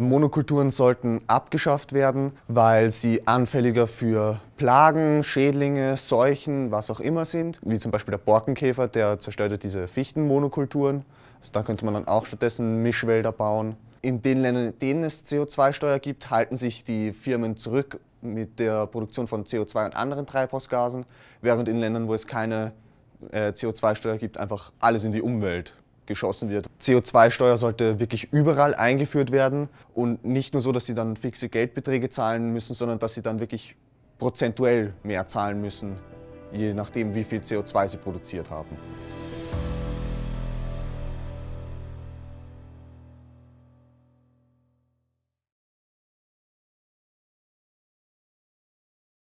Monokulturen sollten abgeschafft werden, weil sie anfälliger für Plagen, Schädlinge, Seuchen, was auch immer sind, wie zum Beispiel der Borkenkäfer, der zerstört diese Fichtenmonokulturen. Also da könnte man dann auch stattdessen Mischwälder bauen. In den Ländern, in denen es CO2-Steuer gibt, halten sich die Firmen zurück mit der Produktion von CO2 und anderen Treibhausgasen, während in Ländern, wo es keine äh, CO2-Steuer gibt, einfach alles in die Umwelt geschossen wird. CO2-Steuer sollte wirklich überall eingeführt werden und nicht nur so, dass sie dann fixe Geldbeträge zahlen müssen, sondern dass sie dann wirklich prozentuell mehr zahlen müssen, je nachdem, wie viel CO2 sie produziert haben.